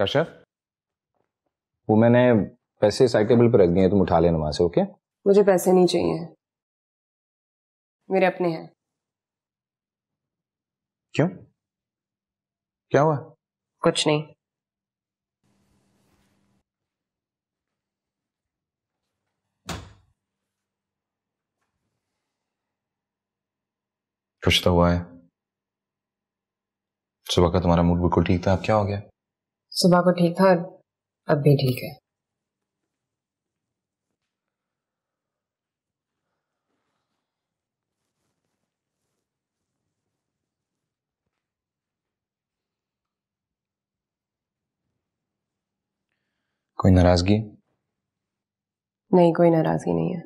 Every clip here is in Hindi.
कश्यप वो मैंने पैसे साइकिल टेबल पर रख दिए तुम उठा लेना वहां से ओके मुझे पैसे नहीं चाहिए मेरे अपने हैं क्यों क्या हुआ कुछ नहीं कुछ तो हुआ है सुबह का तुम्हारा मूड बिल्कुल ठीक था अब क्या हो गया सुबह को ठीक था अब भी ठीक है कोई नाराजगी नहीं कोई नाराजगी नहीं है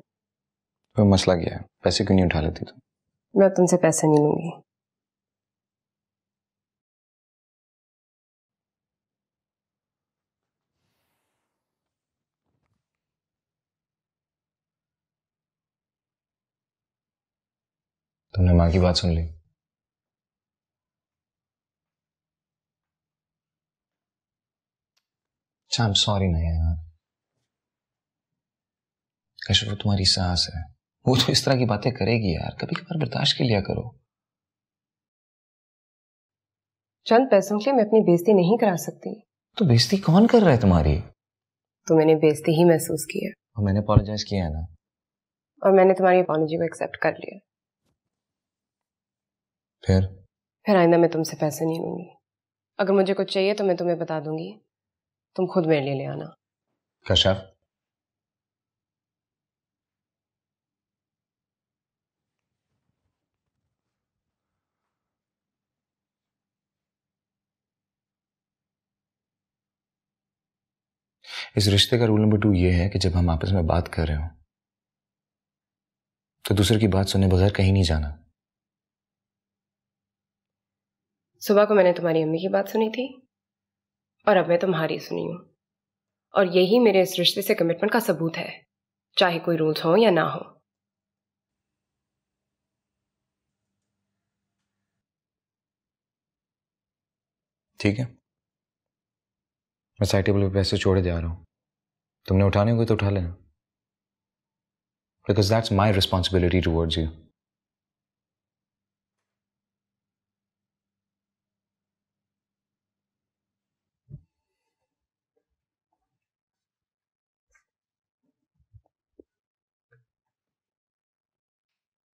कोई मसला क्या है पैसे क्यों नहीं उठा लेती तुम मैं तुमसे पैसे नहीं लूंगी तुमने माँ की बात सुन ली अच्छा आई सॉरी ना यार कश्यप वो तुम्हारी सास है वो तो इस तरह की बातें करेगी यार कभी कभार बर्दाश्त के लिया करो चंद पैसों के लिए मैं अपनी बेइज्जती नहीं करा सकती तो बेइज्जती कौन कर रहा है तुम्हारी तो मैंने बेइज्जती ही महसूस की है और मैंने अपॉलोजाइज किया है ना और मैंने तुम्हारी अपॉलोजी को एक्सेप्ट कर लिया फिर फिर आइंदा मैं तुमसे पैसे नहीं लूंगी अगर मुझे कुछ चाहिए तो मैं तुम्हें बता दूंगी तुम खुद मेरे लिए ले आना कशा इस रिश्ते का रूल नंबर टू ये है कि जब हम आपस में बात कर रहे हो तो दूसरे की बात सुने बगैर कहीं नहीं जाना सुबह को मैंने तुम्हारी अम्मी की बात सुनी थी और अब मैं तुम्हारी सुनी हूं और यही मेरे इस रिश्ते से कमिटमेंट का सबूत है चाहे कोई रूल्स हो या ना हो ठीक है मैं साइड टेबल पे पैसे छोड़े जा रहा हूं तुमने उठाने हुए तो उठा लेना because that's my responsibility towards you